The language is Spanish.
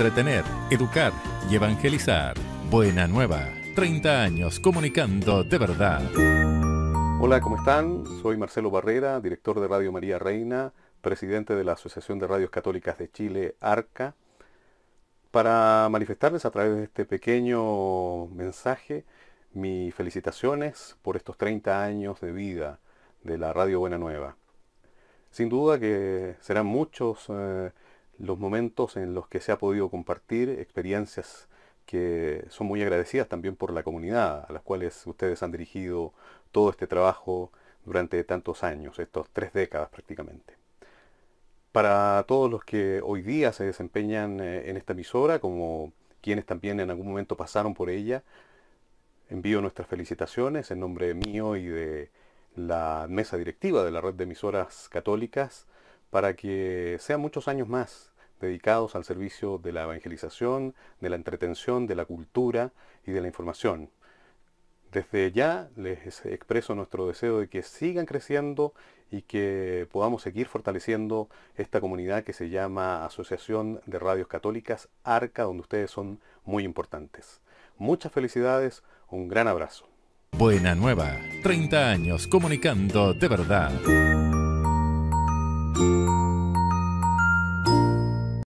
entretener, educar y evangelizar. Buena Nueva, 30 años comunicando de verdad. Hola, ¿cómo están? Soy Marcelo Barrera, director de Radio María Reina, presidente de la Asociación de Radios Católicas de Chile, ARCA, para manifestarles a través de este pequeño mensaje mis felicitaciones por estos 30 años de vida de la Radio Buena Nueva. Sin duda que serán muchos eh, los momentos en los que se ha podido compartir experiencias que son muy agradecidas también por la comunidad a las cuales ustedes han dirigido todo este trabajo durante tantos años, estos tres décadas prácticamente. Para todos los que hoy día se desempeñan eh, en esta emisora, como quienes también en algún momento pasaron por ella, envío nuestras felicitaciones en nombre mío y de la mesa directiva de la red de emisoras católicas para que sean muchos años más dedicados al servicio de la evangelización, de la entretención, de la cultura y de la información. Desde ya les expreso nuestro deseo de que sigan creciendo y que podamos seguir fortaleciendo esta comunidad que se llama Asociación de Radios Católicas Arca, donde ustedes son muy importantes. Muchas felicidades, un gran abrazo. Buena Nueva, 30 años comunicando de verdad.